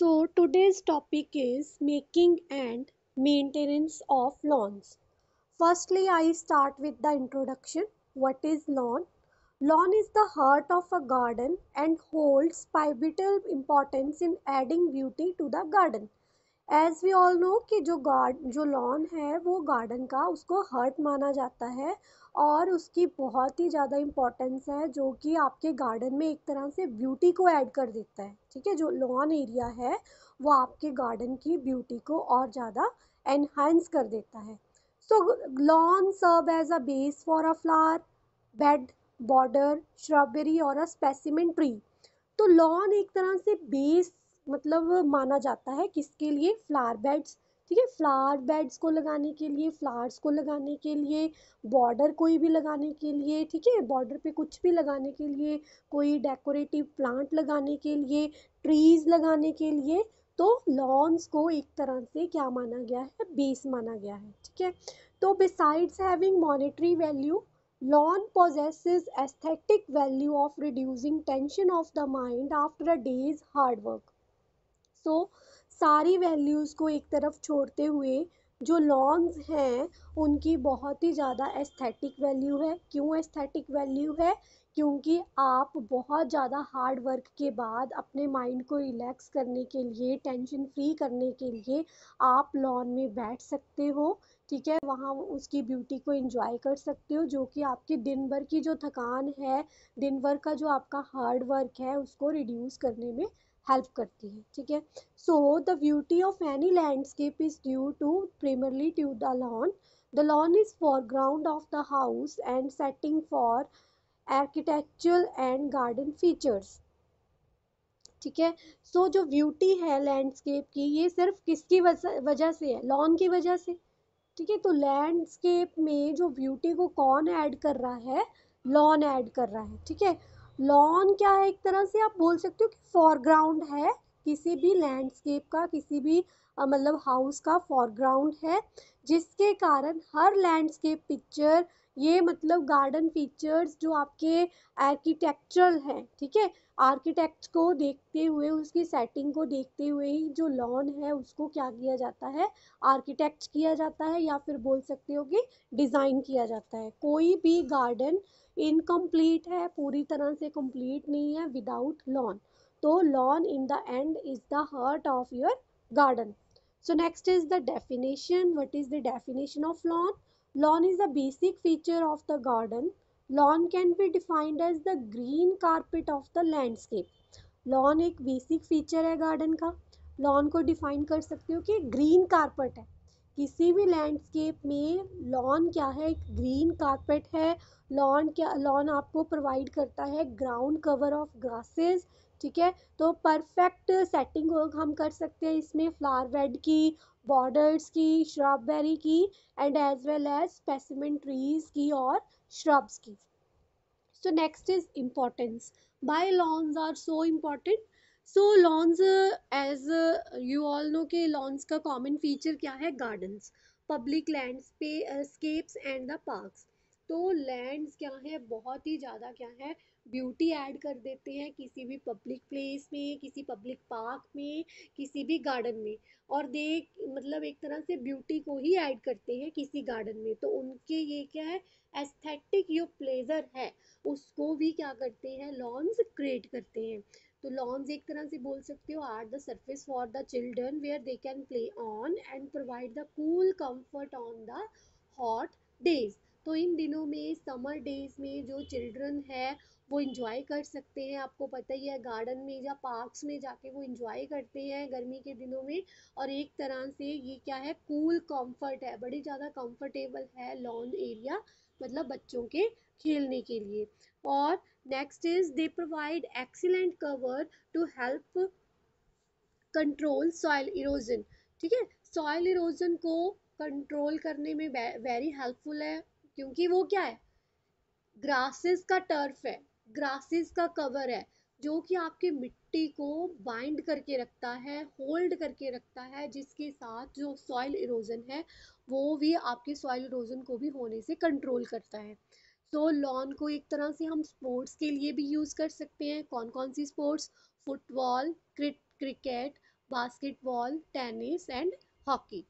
So today's topic is making and maintenance of lawns. Firstly, I start with the introduction. What is lawn? Lawn is the heart of a garden and holds pivotal importance in adding beauty to the garden. As we all know कि जो guard जो lawn है वो garden का उसको hurt माना जाता है और उसकी बहुत ही ज़्यादा इम्पोर्टेंस है जो कि आपके गार्डन में एक तरह से ब्यूटी को ऐड कर देता है ठीक है जो लॉन एरिया है वो आपके गार्डन की ब्यूटी को और ज़्यादा एनहेंस कर देता है so lawn serve as a base for a flower bed border shrubbery और अ स्पेसिमेंट ट्री तो लॉन एक तरह से बेस मतलब माना जाता है किसके लिए फ्लावर बेड्स ठीक है फ्लावर बेड्स को लगाने के लिए फ्लावर्स को लगाने के लिए बॉर्डर कोई भी लगाने के लिए ठीक है बॉर्डर पे कुछ भी लगाने के लिए कोई डेकोरेटिव प्लांट लगाने के लिए ट्रीज लगाने के लिए तो लॉन्स को एक तरह से क्या माना गया है बेस माना गया है ठीक है तो besides having monetary value lawn poses aesthetic value of reducing tension of the mind after a day's hard work so तो सारी वैल्यूज़ को एक तरफ छोड़ते हुए जो लॉन्स हैं उनकी बहुत ही ज़्यादा एस्थेटिक वैल्यू है क्यों एस्थेटिक वैल्यू है क्योंकि आप बहुत ज़्यादा हार्ड वर्क के बाद अपने माइंड को रिलैक्स करने के लिए टेंशन फ्री करने के लिए आप लॉन में बैठ सकते हो ठीक है वहाँ उसकी ब्यूटी को एंजॉय कर सकते हो जो कि आपके दिन भर की जो थकान है दिन भर का जो आपका हार्ड वर्क है उसको रिड्यूस करने में हेल्प करती है ठीक है so the beauty of any landscape is due to primarily due the lawn the lawn is ground of the house and setting for architectural and garden features ठीक है सो जो ब्यूटी है लैंडस्केप की ये सिर्फ किसकी वजह से है लॉन की वजह से ठीक है तो लैंडस्केप में जो ब्यूटी को कौन ऐड कर रहा है लॉन ऐड कर रहा है ठीक है लॉन क्या है एक तरह से आप बोल सकते हो कि फॉरग्राउंड है किसी भी लैंडस्केप का किसी भी मतलब हाउस का फॉरग्राउंड है जिसके कारण हर लैंडस्केप पिक्चर ये मतलब गार्डन फीचर्स जो आपके आर्किटेक्चरल हैं ठीक है आर्किटेक्ट को देखते हुए उसकी सेटिंग को देखते हुए ही जो लॉन है उसको क्या किया जाता है आर्किटेक्ट किया जाता है या फिर बोल सकते हो कि डिज़ाइन किया जाता है कोई भी गार्डन इनकम्प्लीट है पूरी तरह से कम्प्लीट नहीं है विदाउट लॉन तो lawn in the end is the heart of your garden so next is the definition what is the definition of lawn lawn is the basic feature of the garden lawn can be defined as the green carpet of the landscape lawn एक basic feature है garden का lawn को define कर सकते हो कि green carpet है किसी भी लैंडस्केप में लॉन क्या है एक ग्रीन कारपेट है लॉन क्या लॉन आपको प्रोवाइड करता है ग्राउंड कवर ऑफ ग्रासेस ठीक है तो परफेक्ट सेटिंग वर्क हम कर सकते हैं इसमें फ्लावर बेड की बॉर्डर्स की श्रॉबेरी की and as well as specimen trees की और श्रब्स की so next is importance by lawns are so important so lawns as you all know के लॉन्स का कॉमन फीचर क्या है gardens public landscapes and the parks तो lands क्या है बहुत ही ज़्यादा क्या है ब्यूटी ऐड कर देते हैं किसी भी पब्लिक प्लेस में किसी पब्लिक पार्क में किसी भी गार्डन में और देख मतलब एक तरह से ब्यूटी को ही ऐड करते हैं किसी गार्डन में तो उनके ये क्या है एस्थेटिक जो प्लेजर है उसको भी क्या करते हैं लॉन्स क्रिएट करते हैं तो लॉन्स एक तरह से बोल सकते हो are the surface for the children where they can play on and provide the cool comfort on the hot days तो इन दिनों में समर डेज में जो चिल्ड्रन है वो इन्जॉय कर सकते हैं आपको पता ही है गार्डन में या पार्क्स में जाके वो इन्जॉय करते हैं गर्मी के दिनों में और एक तरह से ये क्या है कूल कंफर्ट है बड़ी ज़्यादा कंफर्टेबल है लॉन एरिया मतलब बच्चों के खेलने के लिए और next is they provide excellent cover to help control soil erosion ठीक है सॉयल इरोजन को कंट्रोल करने में वेरी हेल्पफुल है क्योंकि वो क्या है ग्रासेस का टर्फ है ग्रासेस का कवर है जो कि आपके मिट्टी को बाइंड करके रखता है होल्ड करके रखता है जिसके साथ जो सॉइल इरोजन है वो भी आपके सॉइल इरोजन को भी होने से कंट्रोल करता है सो so, लॉन को एक तरह से हम स्पोर्ट्स के लिए भी यूज़ कर सकते हैं कौन कौन सी sports football cricket basketball tennis and hockey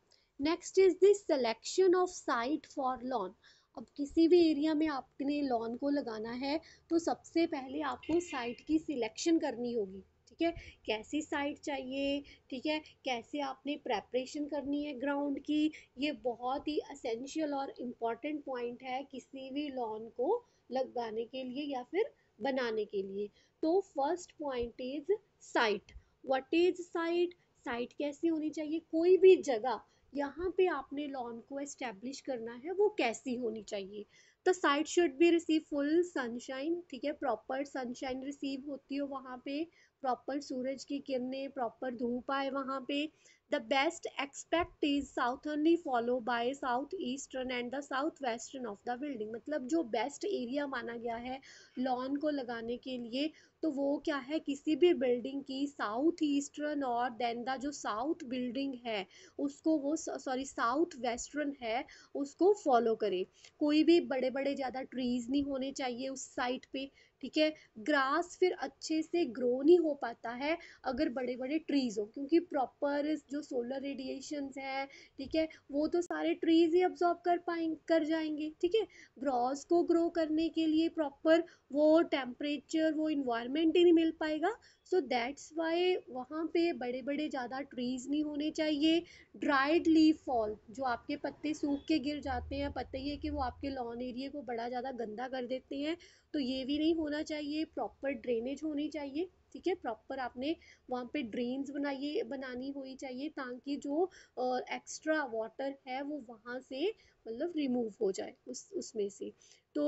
next is this selection of site for lawn अब किसी भी एरिया में आपने लॉन को लगाना है तो सबसे पहले आपको साइट की सिलेक्शन करनी होगी ठीक है कैसी साइट चाहिए ठीक है कैसे आपने प्रेपरेशन करनी है ग्राउंड की ये बहुत ही असेंशियल और इम्पॉर्टेंट पॉइंट है किसी भी लॉन को लगाने के लिए या फिर बनाने के लिए तो first point is site what is site site कैसी होनी चाहिए कोई भी जगह यहाँ पे आपने लॉन को एस्टेब्लिश करना है वो कैसी होनी चाहिए the site should be receive full sunshine ठीक है प्रॉपर सनशाइन रिसीव होती हो वहाँ पे प्रॉपर सूरज की किरणें प्रॉपर धूप आए वहाँ पे the best aspect is southernly follow by south eastern and the south western of the building मतलब जो बेस्ट एरिया माना गया है लॉन को लगाने के लिए तो वो क्या है किसी भी बिल्डिंग की साउथ ईस्टर्न और देन द जो साउथ बिल्डिंग है उसको वो सॉरी साउथ वेस्टर्न है उसको फॉलो करे कोई भी बड़े बड़े ज़्यादा ट्रीज़ नहीं होने चाहिए उस साइड पे ठीक है ग्रास फिर अच्छे से ग्रो नहीं हो पाता है अगर बड़े बड़े ट्रीज़ हो क्योंकि प्रॉपर जो सोलर रेडिएशन है ठीक है वो तो सारे ट्रीज़ ही अब्जॉर्ब कर पाएंगे कर जाएंगे ठीक है ग्रॉस को ग्रो करने के लिए प्रॉपर वो टेम्परेचर वो इन्वायरमेंट ही नहीं मिल पाएगा सो दैट्स वाई वहाँ पे बड़े बड़े ज़्यादा ट्रीज़ नहीं होने चाहिए ड्राइड लीफ फॉल जो आपके पत्ते सूख के गिर जाते हैं पता ही है कि वो आपके लॉन एरिए को बड़ा ज़्यादा गंदा कर देते हैं तो ये भी नहीं होना चाहिए प्रॉपर ड्रेनेज होनी चाहिए ठीक है प्रॉपर आपने वहाँ पे ड्रेन्स बनाइए बनानी होनी चाहिए ताकि जो एक्स्ट्रा वाटर है वो वहाँ से मतलब रिमूव हो जाए उस उसमें से तो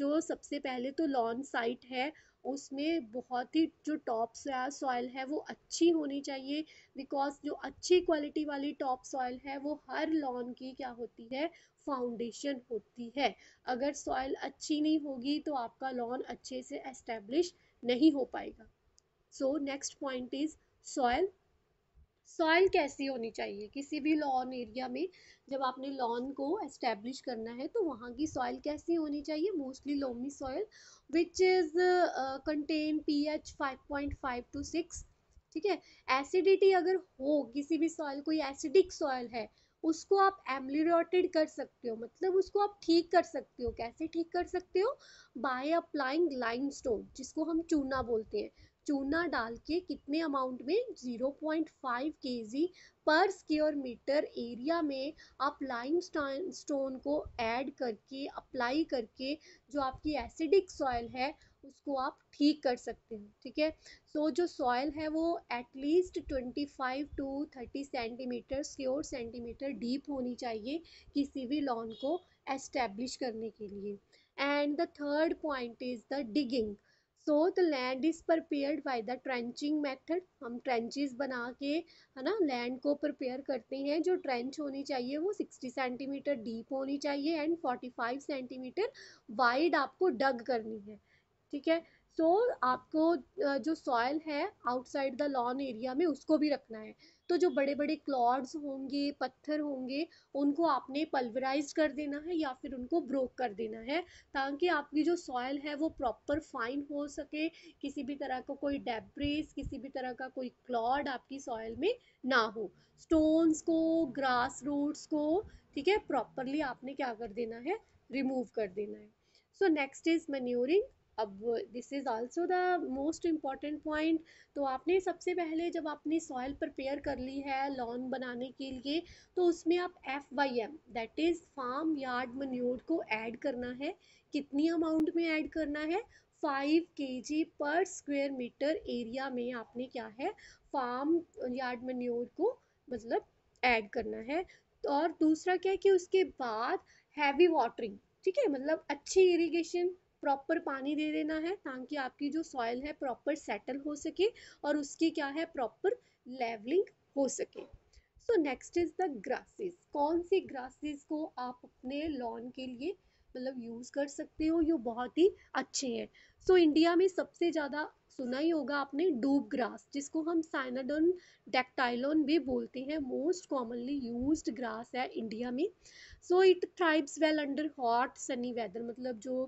जो सबसे पहले तो लॉन साइट है उसमें बहुत ही जो टॉप सॉयल है वो अच्छी होनी चाहिए बिकॉज जो अच्छी क्वालिटी वाली टॉप सॉयल है वो हर लॉन की क्या होती है फाउंडेशन होती है अगर सॉयल अच्छी नहीं होगी तो आपका लॉन अच्छे से एस्टेब्लिश नहीं हो पाएगा so next point is soil soil कैसी होनी चाहिए किसी भी लॉन एरिया में जब आपने लॉन को एस्टेब्लिश करना है तो वहाँ की सॉइल कैसी होनी चाहिए mostly loamy soil which is contain P H five point five to six ठीक है एसिडिटी अगर हो किसी भी सॉइल कोई एसिडिक सॉइल है उसको आप एम्लिरोटेड कर सकते हो मतलब उसको आप ठीक कर सकते हो कैसे ठीक कर सकते हो बाय अप्लाइंग लाइम जिसको हम चूना बोलते हैं चूना डाल के कितने अमाउंट में 0.5 केजी पर स्क्योर मीटर एरिया में आप लाइम स्टोन को ऐड करके अप्लाई करके जो आपकी एसिडिक सॉयल है उसको आप ठीक कर सकते हैं ठीक है सो जो सॉयल है वो at least 25 to 30 centimetre square centimetre deep होनी चाहिए किसी भी लॉन को एस्टेब्लिश करने के लिए and the third point is the digging so the land is prepare by the trenching method हम ट्रेंचेस बना के है ना लैंड को प्रिपेयर करते हैं जो ट्रेंच होनी चाहिए वो 60 सेंटीमीटर डीप होनी चाहिए एंड 45 सेंटीमीटर वाइड आपको डग करनी है ठीक है सो so, आपको जो सॉयल है आउटसाइड द लॉन एरिया में उसको भी रखना है तो जो बड़े बड़े क्लॉड्स होंगे पत्थर होंगे उनको आपने पल्वराइज कर देना है या फिर उनको ब्रोक कर देना है ताकि आपकी जो सॉयल है वो प्रॉपर फाइन हो सके किसी भी तरह का कोई डेब्रेस किसी भी तरह का कोई क्लॉड आपकी सॉयल में ना हो स्टोन्स को ग्रास रूट्स को ठीक है प्रॉपरली आपने क्या कर देना है रिमूव कर देना है सो नेक्स्ट इज मन्योरिंग अब this is also the most important point तो आपने सबसे पहले जब आपने सॉयल प्रिपेयर कर ली है लॉन बनाने के लिए तो उसमें आप F Y M that is farm yard manure को ऐड करना है कितनी अमाउंट में ऐड करना है फाइव के जी पर स्क्वेयर मीटर एरिया में आपने क्या है फार्म यार्ड मन्योर को मतलब ऐड करना है और दूसरा क्या है कि उसके बाद हैवी वाटरिंग ठीक है मतलब अच्छी इरिगेशन प्रॉपर पानी दे देना है ताकि आपकी जो सॉइल है प्रॉपर सेटल हो सके और उसकी क्या है प्रॉपर लेवलिंग हो सके so next is the grasses कौन सी ग्रासेस को आप अपने लॉन के लिए मतलब यूज़ कर सकते हो ये बहुत ही अच्छे हैं सो so, इंडिया में सबसे ज़्यादा सुना ही होगा आपने डूब ग्रास जिसको हम साइनाडोन डेक्टाइलोन भी बोलते हैं मोस्ट कॉमनली यूज ग्रास है इंडिया में so it thrives well under hot sunny weather मतलब जो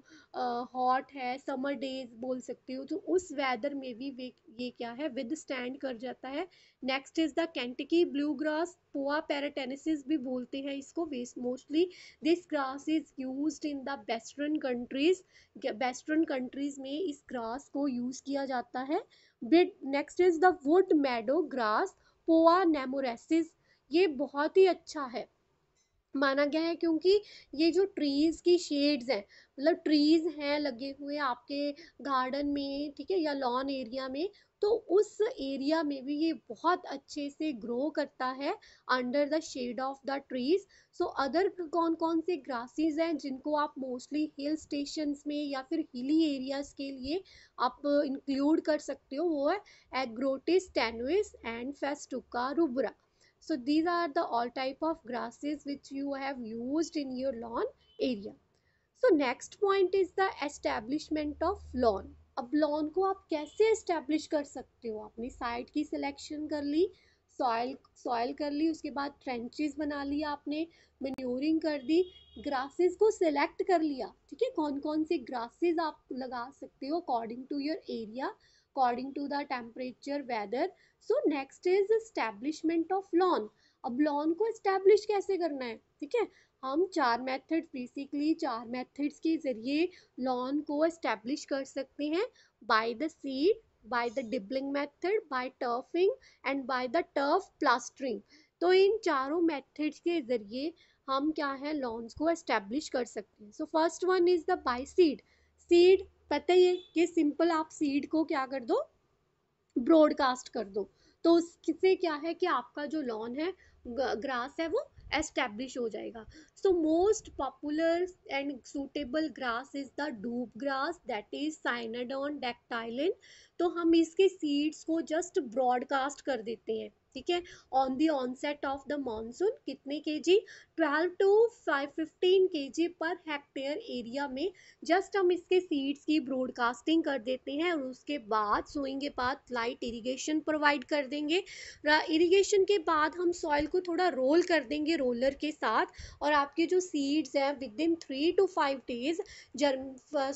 हॉट uh, है समर डेज बोल सकते हो तो उस वेदर में भी वे ये क्या है विद स्टैंड कर जाता है next is the Kentucky blue grass Poa pratensis भी बोलते हैं इसको mostly this grass is use in the western countries western countries में इस ग्रास को यूज किया जाता जाता है next is the wood meadow grass Poa nemoralis ये बहुत ही अच्छा है माना गया है क्योंकि ये जो ट्रीज़ की शेड्स हैं मतलब ट्रीज़ हैं लगे हुए आपके गार्डन में ठीक है या लॉन एरिया में तो उस एरिया में भी ये बहुत अच्छे से ग्रो करता है under the shade of the trees so other कौन कौन से ग्रासेस हैं जिनको आप मोस्टली हिल स्टेशन में या फिर हिली एरियाज के लिए आप इंक्लूड कर सकते हो वो है Agrostis tenuis and Festuca rubra so these are the all type of grasses which you have use in your lawn area so next point is the establishment of lawn अब lawn को आप कैसे establish कर सकते हो आपने side की selection कर ली सॉयल सॉयल कर ली उसके बाद ट्रेंचेस बना लिया आपने मेन्योरिंग कर दी ग्रासेस को सिलेक्ट कर लिया ठीक है कौन कौन से ग्रासेस आप लगा सकते हो according to your area according to the temperature weather so next is establishment of lawn अब लॉन को इस्टेब्लिश कैसे करना है ठीक है हम चार मेथड बेसिकली चार मेथड्स के ज़रिए लॉन को इस्टेब्लिश कर सकते हैं by the seed by the dibbling method by turfing and by the turf plastering तो इन चारों मेथड्स के ज़रिए हम क्या है लॉन्स को इस्टेब्लिश कर सकते हैं so first one is the by seed seed पता ही है कि सिंपल आप सीड को क्या कर दो ब्रॉडकास्ट कर दो तो उससे क्या है कि आपका जो लॉन है ग्रास है वो एस्टेब्लिश हो जाएगा so most popular and suitable grass is the doob grass that is Cynodon dactylon तो हम इसके सीड्स को जस्ट ब्रॉडकास्ट कर देते हैं ठीक है on the onset of the monsoon कितने K G twelve to five fifteen K G per hectare area में जस्ट हम इसके सीड्स की ब्रॉडकास्टिंग कर देते हैं और उसके बाद सोइंग के बाद लाइट इरीगेशन प्रोवाइड कर देंगे इरीगेशन के बाद हम सॉइल को थोड़ा रोल कर देंगे रोलर के साथ और आपके जो सीड्स हैं within three to five days germ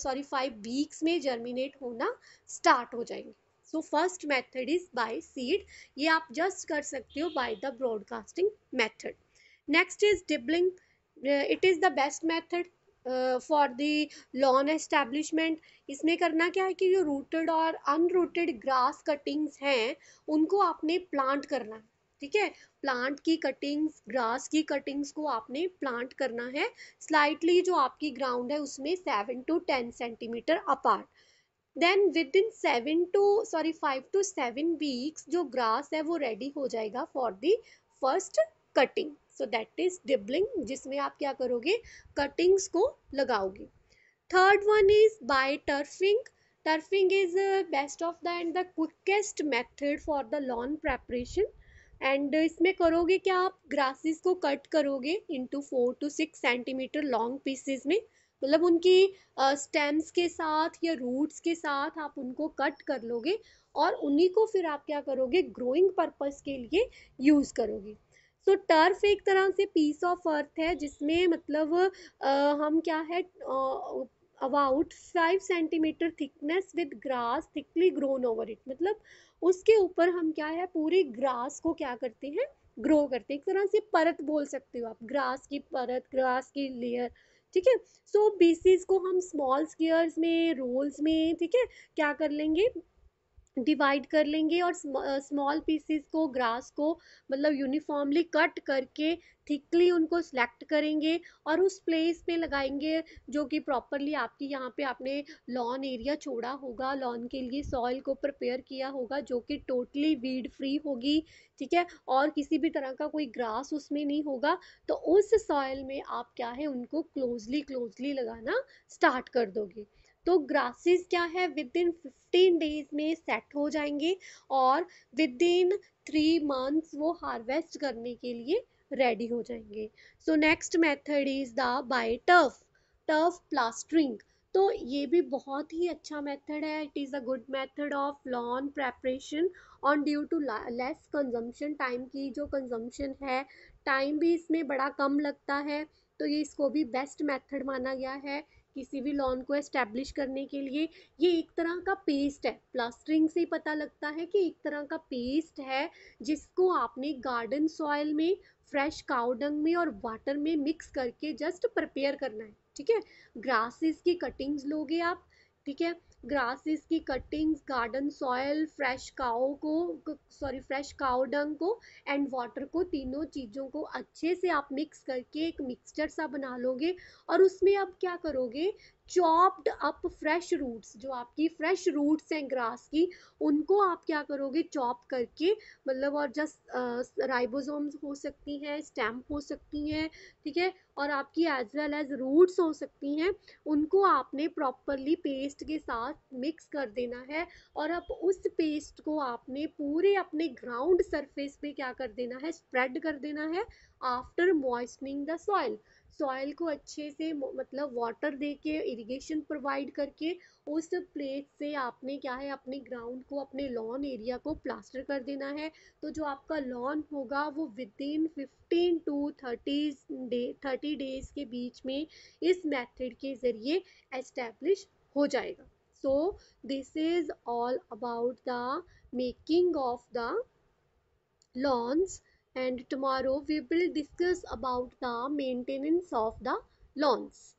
sorry five weeks में जर्मिनेट होना स्टार्ट हो जाएंगे so first method is by seed ये आप जस्ट कर सकते हो by the broadcasting method next is dibbling it is the best method for the lawn establishment इसमें करना क्या है कि जो रूटेड और अनरूटेड ग्रास कटिंग्स हैं उनको आपने प्लांट करना है ठीक है प्लांट की कटिंग्स ग्रास की कटिंग्स को आपने प्लांट करना है स्लाइटली जो आपकी ग्राउंड है उसमें seven to ten centimetre apart then within seven to sorry five to seven weeks जो ग्रास है वो रेडी हो जाएगा for the first cutting so that is dibbling जिसमें आप क्या करोगे कटिंग्स को लगाओगे third one is by turfing turfing is best of the and the quickest method for the lawn preparation and इसमें करोगे क्या आप ग्रासेस को कट करोगे into four to six centimetre long pieces में मतलब उनकी स्टेम्स के साथ या रूट्स के साथ आप उनको कट कर लोगे और उन्हीं को फिर आप क्या करोगे ग्रोइंग पर्पस के लिए यूज़ करोगे सो so, टर्फ एक तरह से पीस ऑफ अर्थ है जिसमें मतलब आ, हम क्या है about five centimetre thickness with grass thickly grown over it मतलब उसके ऊपर हम क्या है पूरी ग्रास को क्या करते हैं ग्रो करते हैं एक तरह से परत बोल सकते हो आप ग्रास की परत ग्रास की लेयर ठीक है सो बेसिस को हम स्मॉल स्केयर्स में रोल्स में ठीक है क्या कर लेंगे डिवाइड कर लेंगे और स्मॉल पीसीस को ग्रास को मतलब यूनिफॉर्मली कट करके थिकली उनको सेलेक्ट करेंगे और उस प्लेस पे लगाएंगे जो कि प्रॉपरली आपकी यहाँ पे आपने लॉन एरिया छोड़ा होगा लॉन के लिए सॉइल को प्रिपेयर किया होगा जो कि टोटली वीड फ्री होगी ठीक है और किसी भी तरह का कोई ग्रास उसमें नहीं होगा तो उस सॉइल में आप क्या है उनको क्लोजली क्लोजली लगाना स्टार्ट कर दोगे तो ग्रासेस क्या है विद इन फिफ्टीन डेज में सेट हो जाएंगे और विद इन थ्री मंथ्स वो हार्वेस्ट करने के लिए रेडी हो जाएंगे so next method is the by turf turf plastering तो ये भी बहुत ही अच्छा मेथड है it is a good method of lawn preparation on due to less consumption time की जो कंजम्पशन है टाइम भी इसमें बड़ा कम लगता है तो ये इसको भी बेस्ट मेथड माना गया है किसी भी लॉन को एस्टेब्लिश करने के लिए ये एक तरह का पेस्ट है प्लास्टरिंग से पता लगता है कि एक तरह का पेस्ट है जिसको आपने गार्डन सॉयल में फ्रेश काउडंग में और वाटर में मिक्स करके जस्ट प्रिपेयर करना है ठीक है ग्रासेस की कटिंग्स लोगे आप ठीक है ग्रासेस की cuttings garden soil fresh cow को सॉरी फ्रेश काओ डंग को एंड वाटर को तीनों चीज़ों को अच्छे से आप मिक्स करके एक मिक्सचर सा बना लोगे और उसमें अब क्या करोगे चॉप्ड अप फ्रेश रूट्स जो आपकी फ्रेश रूट्स हैं ग्रास की उनको आप क्या करोगे चॉप करके मतलब और जस्ट राइबोसोम्स हो सकती हैं स्टैम्प हो सकती हैं ठीक है और आपकी एज वेल एज रूट्स हो सकती हैं उनको आपने प्रॉपरली पेस्ट के साथ मिक्स कर देना है और अब उस पेस्ट को आपने पूरे अपने ग्राउंड सरफेस पे क्या कर देना है स्प्रेड कर देना है after moistening the soil soil को अच्छे से मतलब वाटर दे के इरीगेशन प्रोवाइड करके उस प्लेट से आपने क्या है अपने ग्राउंड को अपने लॉन एरिया को प्लास्टर कर देना है तो जो आपका लॉन होगा वो within fifteen to thirty day thirty days के बीच में इस मेथड के ज़रिए एस्टेब्लिश हो जाएगा so this is all about the making of the lawns and tomorrow we will discuss about the maintenance of the lawns.